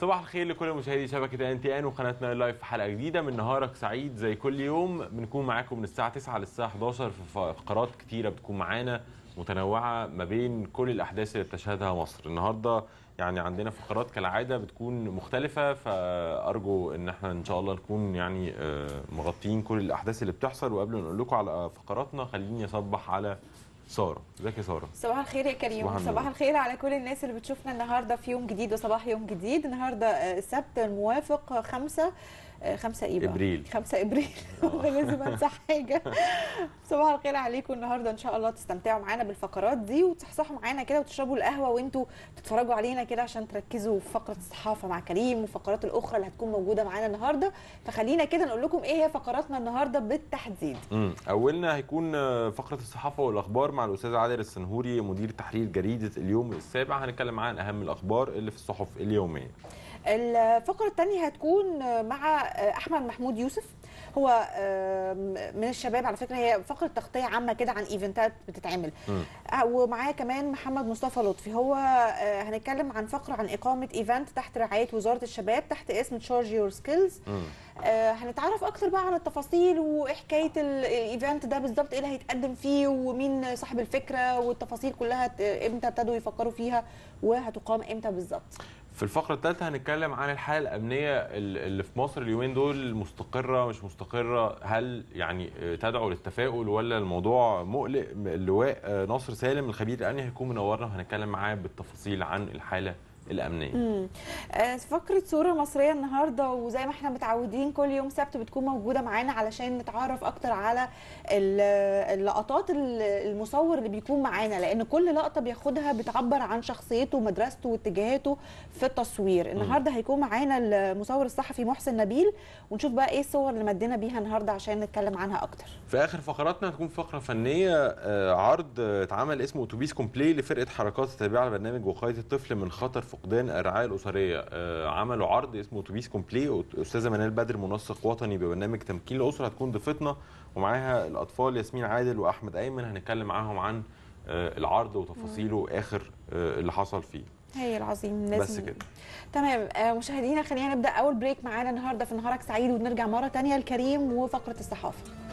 صباح الخير لكل مشاهدي شبكه ان تي ان وقناتنا لايف في حلقه جديده من نهارك سعيد زي كل يوم بنكون معاكم من الساعه 9 للساعه 11 في فقرات كتيره بتكون معانا متنوعه ما بين كل الاحداث اللي بتشهدها مصر النهارده يعني عندنا فقرات كالعاده بتكون مختلفه فارجو ان احنا ان شاء الله نكون يعني آه، مغطيين كل الاحداث اللي بتحصل وقبل ما نقول لكم على فقراتنا خليني اصبح على ساره ازيك يا ساره صباح الخير يا كريم صباح, صباح الخير على كل الناس اللي بتشوفنا النهارده في يوم جديد وصباح يوم جديد النهارده السبت الموافق 5 5 آه، إيه ابريل 5 ابريل آه. لازم انسى حاجه صباح الخير عليكم النهارده ان شاء الله تستمتعوا معانا بالفقرات دي وتصحصحوا معانا كده وتشربوا القهوه وانتوا تتفرجوا علينا كده عشان تركزوا في فقره الصحافه مع كريم والفقرات الاخرى اللي هتكون موجوده معانا النهارده فخلينا كده نقول لكم ايه هي فقراتنا النهارده بالتحديد امم اولنا هيكون آه، فقره الصحافه والاخبار مع الاستاذ عادل السنهوري مدير تحرير جريده اليوم السابع هنتكلم عن اهم الاخبار اللي في الصحف اليوميه الفقره الثانيه هتكون مع احمد محمود يوسف هو من الشباب على فكره هي فقره تغطيه عامه كده عن ايفنتات بتتعمل آه، ومعايا كمان محمد مصطفى لطفي هو آه، هنتكلم عن فقره عن اقامه ايفنت تحت رعايه وزاره الشباب تحت اسم تشارج يور سكيلز هنتعرف اكتر بقى عن التفاصيل وحكايه الايفنت ده بالظبط ايه اللي هيتقدم فيه ومين صاحب الفكره والتفاصيل كلها امتى ابتدوا يفكروا فيها وهتقام امتى بالظبط في الفقرة الثالثة هنتكلم عن الحالة الأمنية اللي في مصر اليومين دول مستقرة مش مستقرة هل يعني تدعو للتفاؤل ولا الموضوع مقلق اللواء ناصر سالم الخبير الأمني هيكون منورنا وهنتكلم معاه بالتفاصيل عن الحالة الامنيه امم فقره صوره مصريه النهارده وزي ما احنا متعودين كل يوم سبت بتكون موجوده معانا علشان نتعرف اكتر على اللقطات المصور اللي بيكون معانا لان كل لقطه بياخدها بتعبر عن شخصيته ومدرسته واتجاهاته في التصوير النهارده هيكون معانا المصور الصحفي محسن نبيل ونشوف بقى ايه الصور اللي مدينا بيها النهارده عشان نتكلم عنها اكتر في اخر فقراتنا هتكون فقره فنيه آه، عرض اتعمل اسمه اتوبيس كومبلي لفرقه حركات التابعه لبرنامج وقايه الطفل من خطر في فقدان الرعايه الاسريه آه، عملوا عرض اسمه اتوبيس كومبلي استاذه منال بدر منسق وطني ببرنامج تمكين الاسره هتكون ضيفتنا ومعاها الاطفال ياسمين عادل واحمد ايمن هنتكلم معاهم عن آه، العرض وتفاصيله واخر آه، اللي حصل فيه هايل عظيم لازم بس كده تمام مشاهدينا خلينا نبدا اول بريك معانا النهارده في نهارك سعيد ونرجع مره ثانيه لكريم وفقره الصحافه